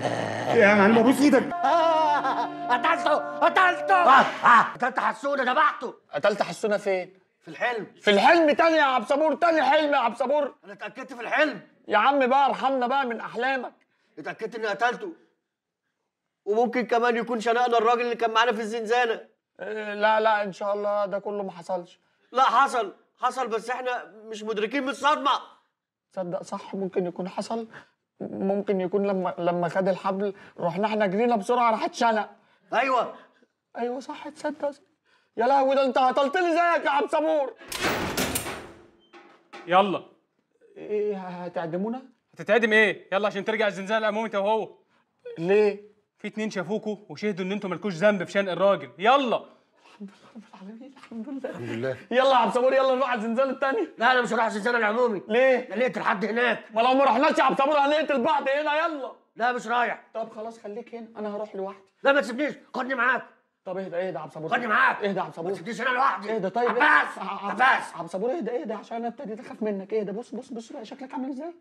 يا معلم ابوس ايدك آه، قتلته قتلته آه، آه. قتلت حسونه دبحته قتلت حسونه فين؟ في الحلم في الحلم تاني يا عبد صبور تاني حلم يا عبد صبور انا اتاكدت في الحلم يا عم بقى ارحمنا بقى من احلامك اتاكدت اني قتلته وممكن كمان يكون شنقنا الراجل اللي كان معانا في الزنزانه إيه، لا لا ان شاء الله ده كله ما حصلش لا حصل حصل بس احنا مش مدركين من الصدمه تصدق صح ممكن يكون حصل ممكن يكون لما لما خد الحبل رحنا احنا جرينا بسرعه راح اتشنق ايوه ايوه صح تصدق يا لهوي ده انت هطلت لي زيك يا عم سمور يلا ايه هتعدمونا؟ هتتعدم ايه؟ يلا عشان ترجع الزنزانه العمومي انت وهو ليه؟ في اتنين شافوكوا وشهدوا ان انتوا مالكوش ذنب في شنق الراجل يلا الحمد لله رب العالمين الحمد لله الحمد لله يلا يا عبد الصبور يلا نروح على الزنزانه الثانيه لا انا مش هروح على الزنزانه العمومي ليه؟ انا نقتل حد هناك ما لو ما رحناش يا عبد الصبور هنقتل بعض هنا يلا لا مش رايح طب خلاص خليك هنا انا هروح لوحدي لا ما تسيبنيش خدني معاك طب اهدى اهدى يا عبد الصبور خدني معاك اهدى يا عبد الصبور ما تسيبنيش انا لوحدي اهدى طيب عباس عباس عبد الصبور اهدى اهدى عشان انا ابتديت اخاف منك اهدى بص بص بص شكلك عامل ازاي